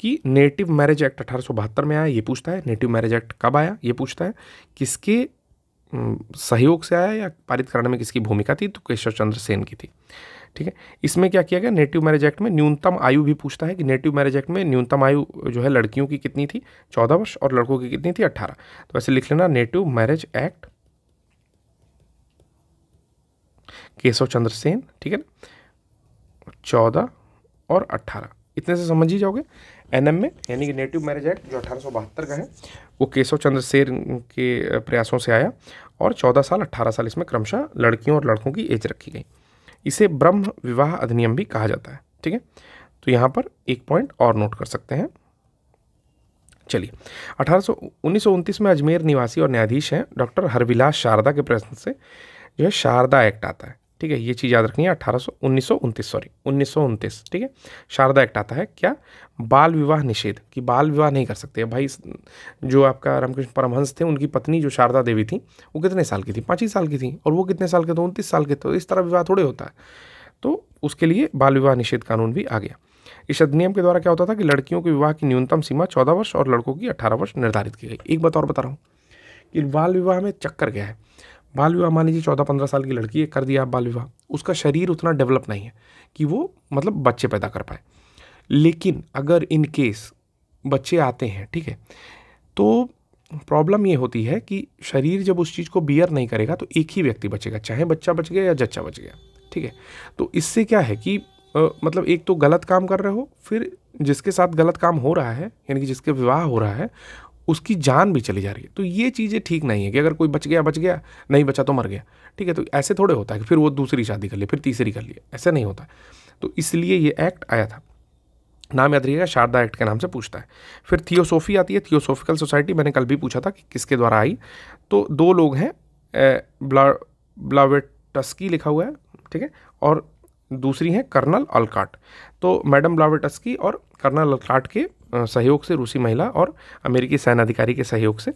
कि नेटिव मैरिज एक्ट अठारह में आया ये पूछता है नेटिव मैरिज एक्ट कब आया ये पूछता है किसके सहयोग से आया या पारित कराने में किसकी भूमिका थी तो केशव चंद्र सेन की थी ठीक है इसमें क्या किया गया नेटिव मैरिज एक्ट में न्यूनतम आयु भी पूछता है कि नेटिव मैरिज एक्ट में न्यूनतम आयु जो है लड़कियों की कितनी थी चौदह वर्ष और लड़कों की कितनी थी अट्ठारह तो ऐसे लिख लेना native marriage act Keshab Chandra Sen ठीक है ना चौदह और अट्ठारह इतने से समझ ही जाओगे एन में यानी कि नेटिव मैरिज एक्ट जो अठारह का है वो केशव चंद्र शेर के प्रयासों से आया और 14 साल 18 साल इसमें क्रमशः लड़कियों और लड़कों की एज रखी गई इसे ब्रह्म विवाह अधिनियम भी कहा जाता है ठीक है तो यहाँ पर एक पॉइंट और नोट कर सकते हैं चलिए अठारह में अजमेर निवासी और न्यायाधीश हैं डॉक्टर हरविलास शारदा के प्रश्न से जो है शारदा एक्ट आता है ठीक है ये चीज़ याद रखनी है अठारह सौ उन्नीस सौ उनतीस सॉरी उन्नीस सौ उनतीस ठीक है शारदा एक्ट आता है क्या बाल विवाह निषेध कि बाल विवाह नहीं कर सकते भाई जो आपका रामकृष्ण परमहंस थे उनकी पत्नी जो शारदा देवी थी वो कितने साल की थी पाँच ही साल की थी और वो कितने साल के थे उनतीस साल के थे तो इस तरह विवाह थोड़े होता है तो उसके लिए बाल विवाह निषेध कानून भी आ गया इस अधिनियम के द्वारा क्या होता था कि लड़कियों के विवाह की न्यूनतम सीमा चौदह वर्ष और लड़कों की अठारह वर्ष निर्धारित की गई एक बात और बता रहा हूँ कि बाल विवाह में चक्कर क्या है बाल विवाह मान लीजिए चौदह पंद्रह साल की लड़की है कर दिया आप बाल विवाह उसका शरीर उतना डेवलप नहीं है कि वो मतलब बच्चे पैदा कर पाए लेकिन अगर इन केस बच्चे आते हैं ठीक है तो प्रॉब्लम ये होती है कि शरीर जब उस चीज़ को बियर नहीं करेगा तो एक ही व्यक्ति बचेगा चाहे बच्चा बच गया या जच्चा बच गया ठीक है तो इससे क्या है कि आ, मतलब एक तो गलत काम कर रहे हो फिर जिसके साथ गलत काम हो रहा है यानी कि जिसके विवाह हो रहा है उसकी जान भी चली जा रही है तो ये चीज़ें ठीक नहीं है कि अगर कोई बच गया बच गया नहीं बचा तो मर गया ठीक है तो ऐसे थोड़े होता है कि फिर वो दूसरी शादी कर लिए फिर तीसरी कर लिए ऐसा नहीं होता तो इसलिए ये एक्ट आया था नाम याद रखिएगा शारदा एक्ट के नाम से पूछता है फिर थियोसोफी आती है थियोसोफिकल सोसाइटी मैंने कल भी पूछा था कि किसके द्वारा आई तो दो लोग हैं ब्लावेटस्की लिखा हुआ है ठीक है और दूसरी हैं कर्नल अलकाट तो मैडम ब्लावेटस्की और कर्नल अलकाट के सहयोग से रूसी महिला और अमेरिकी सेनाधिकारी के सहयोग से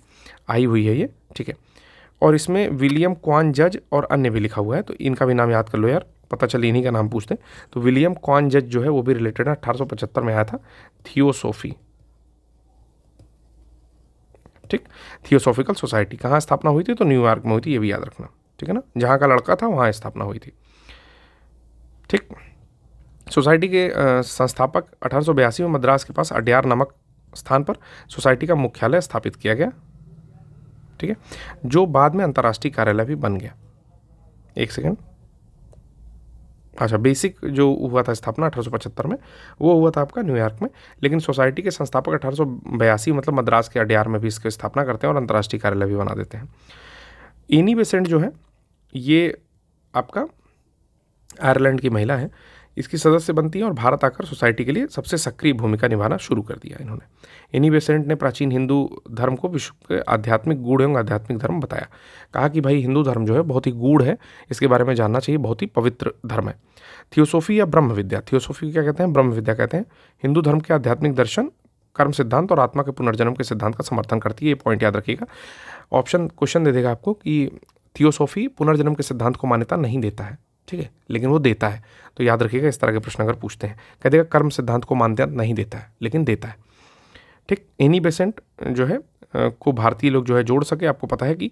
आई हुई है ये ठीक है और इसमें विलियम क्वान जज और अन्य भी लिखा हुआ है तो इनका भी नाम याद कर लो यार पता चले इन्हीं का नाम पूछते हैं तो विलियम क्वान जज जो है वो भी रिलेटेड है अठारह में आया था थियोसोफी ठीक थियोसोफिकल सोसाइटी कहाँ स्थापना हुई थी तो न्यूयॉर्क में हुई थी ये भी याद रखना ठीक है ना जहाँ का लड़का था वहाँ स्थापना हुई थी ठीक सोसाइटी के संस्थापक अठारह में मद्रास के पास अड्यार नामक स्थान पर सोसाइटी का मुख्यालय स्थापित किया गया ठीक है जो बाद में अंतर्राष्ट्रीय कार्यालय भी बन गया एक सेकेंड अच्छा बेसिक जो हुआ था स्थापना अठारह में वो हुआ था आपका न्यूयॉर्क में लेकिन सोसाइटी के संस्थापक अठारह मतलब मद्रास के अड्यार में भी इसकी स्थापना करते हैं और अंतर्राष्ट्रीय कार्यालय भी बना देते हैं इनी बेसेंट जो है ये आपका आयरलैंड की महिला है इसकी सदस्य बनती हैं और भारत आकर सोसाइटी के लिए सबसे सक्रिय भूमिका निभाना शुरू कर दिया इन्होंने इन्हीं बेसेंट ने प्राचीन हिंदू धर्म को विश्व के आध्यात्मिक गूढ़ एवं आध्यात्मिक धर्म बताया कहा कि भाई हिंदू धर्म जो है बहुत ही गूढ़ है इसके बारे में जानना चाहिए बहुत ही पवित्र धर्म है थियोसोफी या ब्रह्म विद्या थियोसोफी क्या कहते हैं ब्रह्म विद्या कहते हैं हिंदू धर्म के आध्यात्मिक दर्शन कर्म सिद्धांत और आत्मा के पुनर्जन्म के सिद्धांत का समर्थन करती है ये पॉइंट याद रखिएगा ऑप्शन क्वेश्चन दे देगा आपको कि थियोसोफी पुनर्जन्म के सिद्धांत को मान्यता नहीं देता है ठीक है लेकिन वो देता है तो याद रखिएगा इस तरह के प्रश्न अगर पूछते हैं कह देगा कर्म सिद्धांत को मान्यता तो नहीं देता है लेकिन देता है ठीक एनी बेसेंट जो है को भारतीय लोग जो है जोड़ सके आपको पता है कि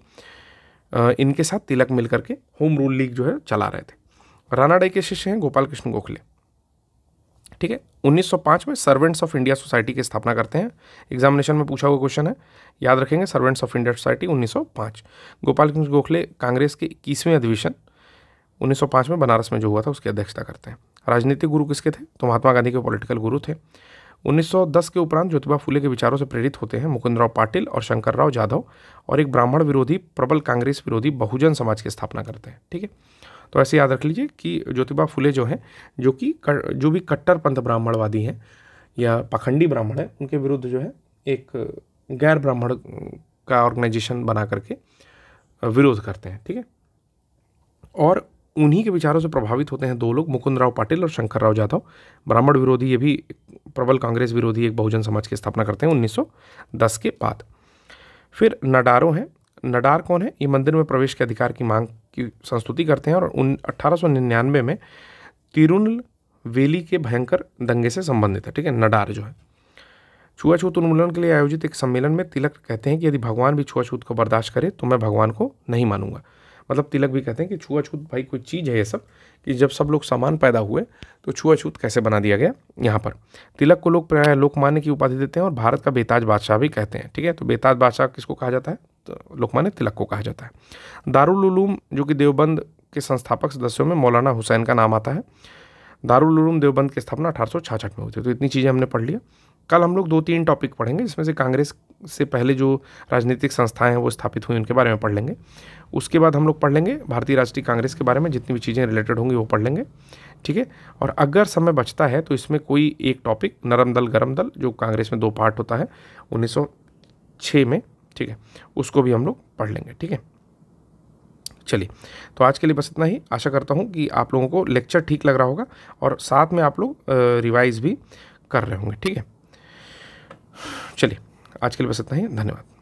इनके साथ तिलक मिल करके होम रूल लीग जो है चला रहे थे राणा के शिष्य हैं गोपाल कृष्ण गोखले ठीक है 1905 में सर्वेंट्स ऑफ इंडिया सोसाइटी की स्थापना करते हैं एग्जामिनेशन में पूछा हुआ क्वेश्चन है याद रखेंगे servants of India society 1905 Gopal Krishna Gokhale Congress के इक्कीसवें अधिवेशन 1905 में बनारस में जो हुआ था उसकी अध्यक्षता करते हैं राजनीतिक गुरु किसके थे तो महात्मा गांधी के पॉलिटिकल गुरु थे 1910 के उपरांत ज्योतिबा फुले के विचारों से प्रेरित होते हैं मुकुंदराव पाटिल और शंकर राव जाधव और एक ब्राह्मण विरोधी प्रबल कांग्रेस विरोधी बहुजन समाज की स्थापना करते हैं ठीक है तो ऐसे याद रख लीजिए कि ज्योतिबा फुले जो हैं जो कि जो भी कट्टर पंथ ब्राह्मणवादी हैं या पखंडी ब्राह्मण हैं उनके विरुद्ध जो है एक गैर ब्राह्मण का ऑर्गेनाइजेशन बना करके विरोध करते हैं ठीक है और उन्हीं के विचारों से प्रभावित होते हैं दो लोग मुकुंद राव पाटिल और शंकर राव जाधव ब्राह्मण विरोधी ये भी प्रबल कांग्रेस विरोधी एक बहुजन समाज की स्थापना करते हैं 1910 के बाद फिर नडारो हैं नडार कौन है ये मंदिर में प्रवेश के अधिकार की मांग की संस्तुति करते हैं और उन अट्ठारह में तिरुनल वेली के भयंकर दंगे से संबंधित है ठीक है नडार जो है छुआछूत उन्मूलन के लिए आयोजित एक सम्मेलन में तिलक कहते हैं कि यदि भगवान भी छुआछूत को बर्दाश्त करे तो मैं भगवान को नहीं मानूंगा मतलब तिलक भी कहते हैं कि छुआछूत भाई कोई चीज़ है ये सब कि जब सब लोग समान पैदा हुए तो छुआछूत कैसे बना दिया गया यहाँ पर तिलक को लोग लोकमान्य की उपाधि देते हैं और भारत का बेताज बादशाह भी कहते हैं ठीक है तो बेताज बादशाह किसको कहा जाता है तो लोकमान्य तिलक को कहा जाता है दारुलूम जो कि देवबंद के संस्थापक सदस्यों में मौलाना हुसैन का नाम आता है दारुलूम देवबंद की स्थापना अठारह में हुई थी तो इतनी चीज़ें हमने पढ़ लिया कल हम लोग दो तीन टॉपिक पढ़ेंगे जिसमें से कांग्रेस से पहले जो राजनीतिक संस्थाएं हैं वो स्थापित हुई उनके बारे में पढ़ लेंगे उसके बाद हम लोग पढ़ लेंगे भारतीय राष्ट्रीय कांग्रेस के बारे में जितनी भी चीज़ें रिलेटेड होंगी वो पढ़ लेंगे ठीक है और अगर समय बचता है तो इसमें कोई एक टॉपिक नरम दल गरम दल जो कांग्रेस में दो पार्ट होता है उन्नीस में ठीक है उसको भी हम लोग पढ़ लेंगे ठीक है चलिए तो आज के लिए बस इतना ही आशा करता हूँ कि आप लोगों को लेक्चर ठीक लग रहा होगा और साथ में आप लोग रिवाइज भी कर रहे होंगे ठीक है चलिए आज के लिए बस इतना ही धन्यवाद